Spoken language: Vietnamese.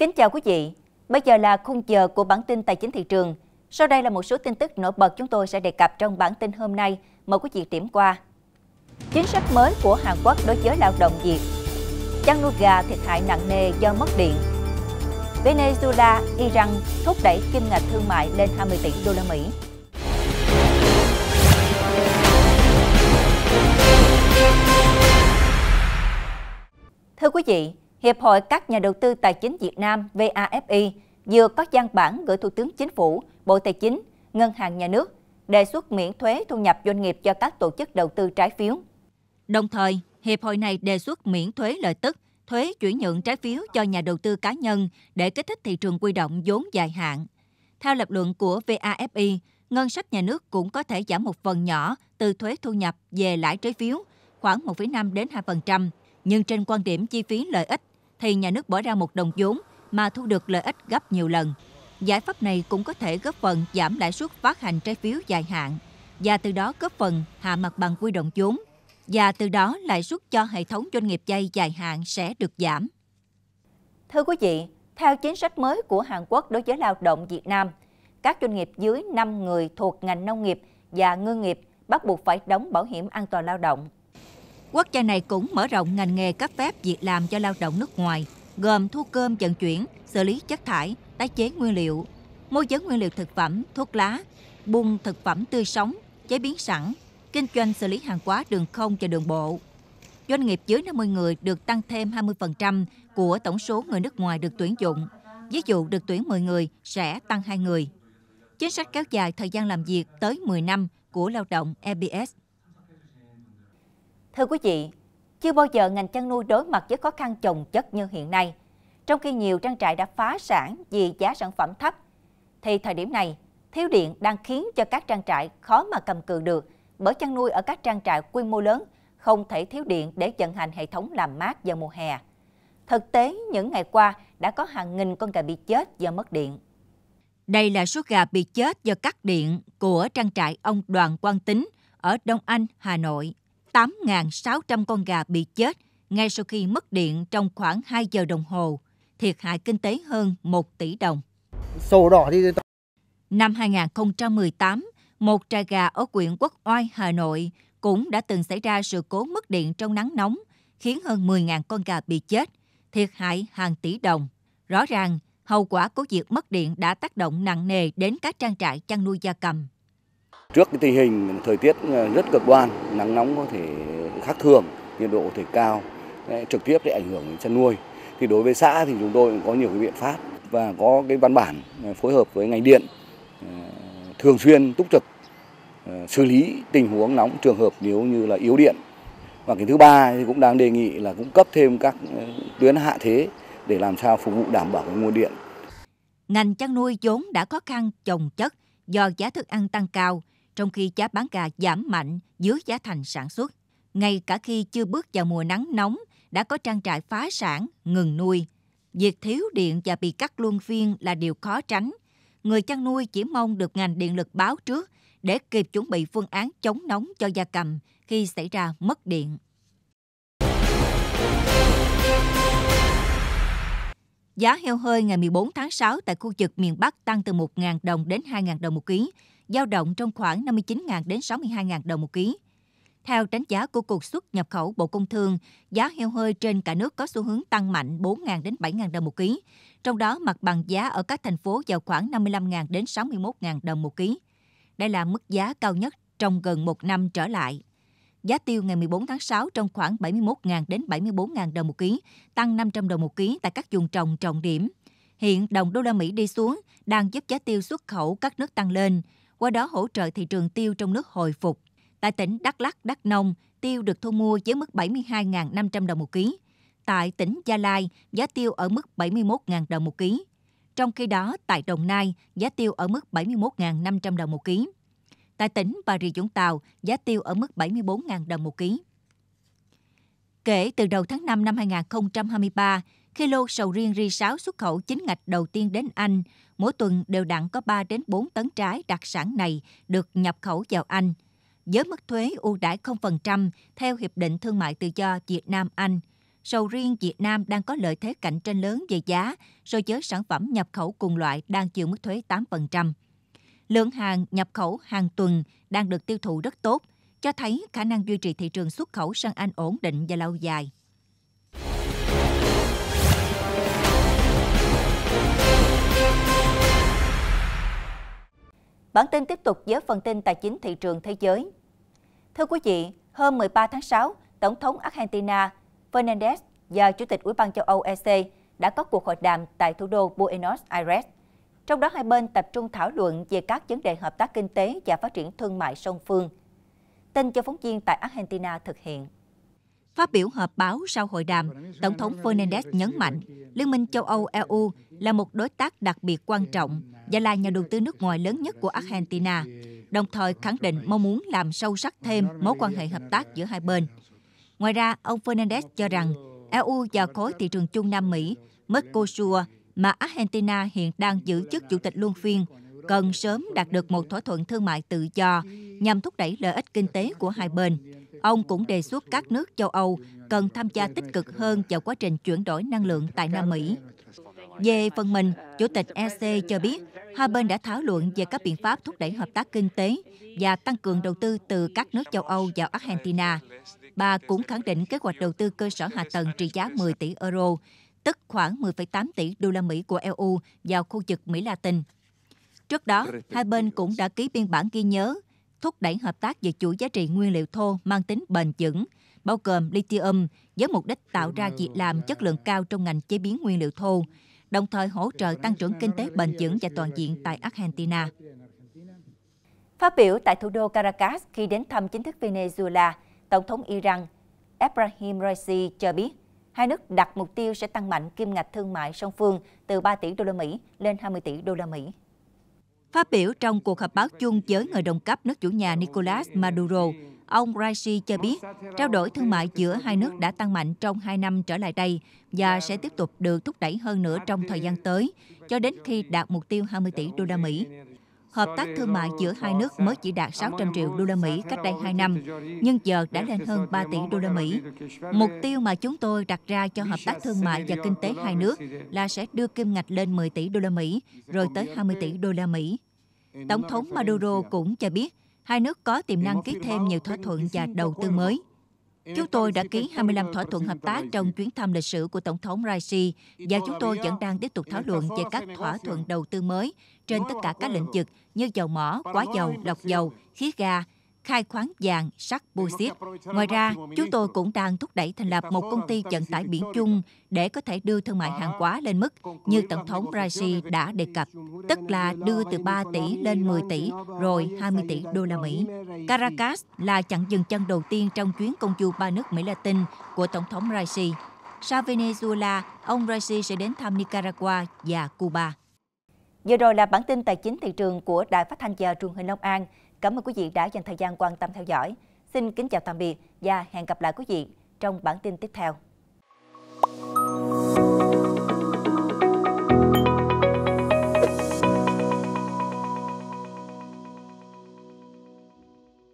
Kính chào quý vị. Bây giờ là khung giờ của bản tin tài chính thị trường. Sau đây là một số tin tức nổi bật chúng tôi sẽ đề cập trong bản tin hôm nay. Mời quý vị điểm qua. Chính sách mới của Hàn Quốc đối với lao động Việt. Chăn nuôi gà thiệt hại nặng nề do mất điện. Venezuela, Iran thúc đẩy kim ngạch thương mại lên 20 tỷ đô la Mỹ. Thưa quý vị, Hiệp hội các nhà đầu tư tài chính Việt Nam VAFI vừa có văn bản gửi Thủ tướng Chính phủ, Bộ Tài chính, Ngân hàng Nhà nước đề xuất miễn thuế thu nhập doanh nghiệp cho các tổ chức đầu tư trái phiếu. Đồng thời, Hiệp hội này đề xuất miễn thuế lợi tức, thuế chuyển nhượng trái phiếu cho nhà đầu tư cá nhân để kích thích thị trường quy động vốn dài hạn. Theo lập luận của VAFI, ngân sách nhà nước cũng có thể giảm một phần nhỏ từ thuế thu nhập về lãi trái phiếu, khoảng 1,5 đến 2%, nhưng trên quan điểm chi phí lợi ích thì nhà nước bỏ ra một đồng vốn mà thu được lợi ích gấp nhiều lần. Giải pháp này cũng có thể góp phần giảm lãi suất phát hành trái phiếu dài hạn và từ đó góp phần hạ mặt bằng quy động vốn và từ đó lãi suất cho hệ thống doanh nghiệp vay dài hạn sẽ được giảm. Thưa quý vị, theo chính sách mới của Hàn Quốc đối với lao động Việt Nam, các doanh nghiệp dưới 5 người thuộc ngành nông nghiệp và ngư nghiệp bắt buộc phải đóng bảo hiểm an toàn lao động Quốc gia này cũng mở rộng ngành nghề cấp phép việc làm cho lao động nước ngoài, gồm thu cơm vận chuyển, xử lý chất thải, tái chế nguyên liệu, môi giới nguyên liệu thực phẩm, thuốc lá, buôn thực phẩm tươi sống, chế biến sẵn, kinh doanh xử lý hàng hóa đường không và đường bộ. Doanh nghiệp dưới 50 người được tăng thêm 20% của tổng số người nước ngoài được tuyển dụng. Ví dụ được tuyển 10 người sẽ tăng 2 người. Chính sách kéo dài thời gian làm việc tới 10 năm của lao động EBS Thưa quý vị, chưa bao giờ ngành chăn nuôi đối mặt với khó khăn chồng chất như hiện nay. Trong khi nhiều trang trại đã phá sản vì giá sản phẩm thấp, thì thời điểm này, thiếu điện đang khiến cho các trang trại khó mà cầm cự được bởi chăn nuôi ở các trang trại quy mô lớn không thể thiếu điện để vận hành hệ thống làm mát vào mùa hè. Thực tế, những ngày qua đã có hàng nghìn con gà bị chết do mất điện. Đây là số gà bị chết do cắt điện của trang trại ông Đoàn Quang Tính ở Đông Anh, Hà Nội. 8.600 con gà bị chết ngay sau khi mất điện trong khoảng 2 giờ đồng hồ, thiệt hại kinh tế hơn 1 tỷ đồng. Sổ đỏ thì... Năm 2018, một trại gà ở huyện Quốc Oai, Hà Nội cũng đã từng xảy ra sự cố mất điện trong nắng nóng, khiến hơn 10.000 con gà bị chết, thiệt hại hàng tỷ đồng. Rõ ràng, hậu quả của việc mất điện đã tác động nặng nề đến các trang trại chăn nuôi gia cầm. Trước cái tình hình thời tiết ờ, rất cực đoan, nắng nóng có thể khác thường, nhiệt độ có thể cao, trực tiếp để ảnh hưởng đến chăn nuôi. Thì đối với xã thì chúng tôi cũng có nhiều cái biện pháp và có cái văn bản ờ, phối hợp với ngành điện ờ, thường xuyên túc trực xử lý tình huống nóng trường hợp nếu như là yếu điện. Và cái thứ ba thì cũng đang đề nghị là cũng cấp thêm các tuyến hạ thế để làm sao phục vụ đảm bảo cái nguồn điện. Ngành chăn nuôi vốn đã khó khăn trồng chất do giá thức ăn tăng cao, trong khi giá bán gà giảm mạnh dưới giá thành sản xuất. Ngay cả khi chưa bước vào mùa nắng nóng, đã có trang trại phá sản, ngừng nuôi. Việc thiếu điện và bị cắt luân phiên là điều khó tránh. Người chăn nuôi chỉ mong được ngành điện lực báo trước để kịp chuẩn bị phương án chống nóng cho gia cầm khi xảy ra mất điện. Giá heo hơi ngày 14 tháng 6 tại khu vực miền Bắc tăng từ 1.000 đồng đến 2.000 đồng một ký dao động trong khoảng 59.000 đến 62.000 đồng một ký. Theo đánh giá của Cục xuất nhập khẩu Bộ Công Thương, giá heo hơi trên cả nước có xu hướng tăng mạnh 4.000 đến 7.000 đồng một ký, trong đó mặt bằng giá ở các thành phố vào khoảng 55.000 đến 61.000 đồng một ký. Đây là mức giá cao nhất trong gần một năm trở lại. Giá tiêu ngày 14 tháng 6 trong khoảng 71.000 đến 74.000 đồng một ký, tăng 500 đồng một ký tại các vùng trồng trọng điểm. Hiện đồng đô la Mỹ đi xuống đang giúp giá tiêu xuất khẩu các nước tăng lên qua đó hỗ trợ thị trường tiêu trong nước hồi phục. Tại tỉnh Đắk lắc Đắk Nông, tiêu được thu mua với mức 72.500 đồng một ký. Tại tỉnh Gia Lai, giá tiêu ở mức 71.000 đồng một ký. Trong khi đó, tại Đồng Nai, giá tiêu ở mức 71.500 đồng một ký. Tại tỉnh Bà Rịa Vũng Tàu, giá tiêu ở mức 74.000 đồng một ký. Kể từ đầu tháng 5 năm 2023, khi lô sầu riêng ri sáo xuất khẩu chính ngạch đầu tiên đến Anh, mỗi tuần đều đặn có 3 đến 4 tấn trái đặc sản này được nhập khẩu vào Anh. Với mức thuế ưu đãi 0% theo Hiệp định Thương mại Tự do Việt Nam-Anh, sầu riêng Việt Nam đang có lợi thế cạnh tranh lớn về giá so với sản phẩm nhập khẩu cùng loại đang chịu mức thuế 8%. Lượng hàng nhập khẩu hàng tuần đang được tiêu thụ rất tốt, cho thấy khả năng duy trì thị trường xuất khẩu sang Anh ổn định và lâu dài. Bản tin tiếp tục với phần tin tài chính thị trường thế giới. Thưa quý vị, hôm 13 tháng 6, Tổng thống Argentina Fernandez và Chủ tịch Ủy ban châu Âu EC đã có cuộc hội đàm tại thủ đô Buenos Aires. Trong đó hai bên tập trung thảo luận về các vấn đề hợp tác kinh tế và phát triển thương mại song phương. Tin cho phóng viên tại Argentina thực hiện. Phát biểu họp báo sau hội đàm, Tổng thống Fernandez nhấn mạnh Liên minh châu Âu EU là một đối tác đặc biệt quan trọng và là nhà đầu tư nước ngoài lớn nhất của Argentina, đồng thời khẳng định mong muốn làm sâu sắc thêm mối quan hệ hợp tác giữa hai bên. Ngoài ra, ông Fernandez cho rằng EU và khối thị trường chung Nam Mỹ, Mercosur, mà Argentina hiện đang giữ chức chủ tịch luân phiên, cần sớm đạt được một thỏa thuận thương mại tự do nhằm thúc đẩy lợi ích kinh tế của hai bên Ông cũng đề xuất các nước châu Âu cần tham gia tích cực hơn vào quá trình chuyển đổi năng lượng tại Nam Mỹ. Về phần mình, Chủ tịch EC cho biết hai bên đã thảo luận về các biện pháp thúc đẩy hợp tác kinh tế và tăng cường đầu tư từ các nước châu Âu vào Argentina. Bà cũng khẳng định kế hoạch đầu tư cơ sở hạ tầng trị giá 10 tỷ euro, tức khoảng 10,8 tỷ đô la Mỹ của EU vào khu vực Mỹ Latin. Trước đó, hai bên cũng đã ký biên bản ghi nhớ thúc đẩy hợp tác về chuỗi giá trị nguyên liệu thô mang tính bền vững, bao gồm lithium với mục đích tạo ra việc làm chất lượng cao trong ngành chế biến nguyên liệu thô, đồng thời hỗ trợ tăng trưởng kinh tế bền vững và toàn diện tại Argentina. Phát biểu tại thủ đô Caracas khi đến thăm chính thức Venezuela, Tổng thống Iran Ebrahim Raisi cho biết hai nước đặt mục tiêu sẽ tăng mạnh kim ngạch thương mại song phương từ 3 tỷ đô la Mỹ lên 20 tỷ đô la Mỹ. Phát biểu trong cuộc họp báo chung với người đồng cấp nước chủ nhà Nicolas Maduro, ông Raisi cho biết trao đổi thương mại giữa hai nước đã tăng mạnh trong hai năm trở lại đây và sẽ tiếp tục được thúc đẩy hơn nữa trong thời gian tới, cho đến khi đạt mục tiêu 20 tỷ đô la Mỹ hợp tác thương mại giữa hai nước mới chỉ đạt 600 triệu đô la Mỹ cách đây 2 năm, nhưng giờ đã lên hơn 3 tỷ đô la Mỹ. Mục tiêu mà chúng tôi đặt ra cho hợp tác thương mại và kinh tế hai nước là sẽ đưa kim ngạch lên 10 tỷ đô la Mỹ, rồi tới 20 tỷ đô la Mỹ. Tổng thống Maduro cũng cho biết hai nước có tiềm năng ký thêm nhiều thỏa thuận và đầu tư mới. Chúng tôi đã ký 25 thỏa thuận hợp tác trong chuyến thăm lịch sử của Tổng thống Raisi và chúng tôi vẫn đang tiếp tục thảo luận về các thỏa thuận đầu tư mới trên tất cả các lĩnh vực như dầu mỏ, quá dầu, lọc dầu, khí ga, khai khoáng vàng, sắt, bauxit. Ngoài ra, chúng tôi cũng đang thúc đẩy thành lập một công ty vận tải biển chung để có thể đưa thương mại hàng hóa lên mức như Tổng thống Brazil đã đề cập, tức là đưa từ 3 tỷ lên 10 tỷ, rồi 20 tỷ đô la Mỹ. Caracas là chặng dừng chân đầu tiên trong chuyến công du ba nước Mỹ Latin của Tổng thống Brazil. Sau Venezuela, ông Brazil sẽ đến thăm Nicaragua và Cuba. Vừa rồi là bản tin tài chính thị trường của Đài Phát thanh và Truyền hình Long An. Cảm ơn quý vị đã dành thời gian quan tâm theo dõi. Xin kính chào tạm biệt và hẹn gặp lại quý vị trong bản tin tiếp theo.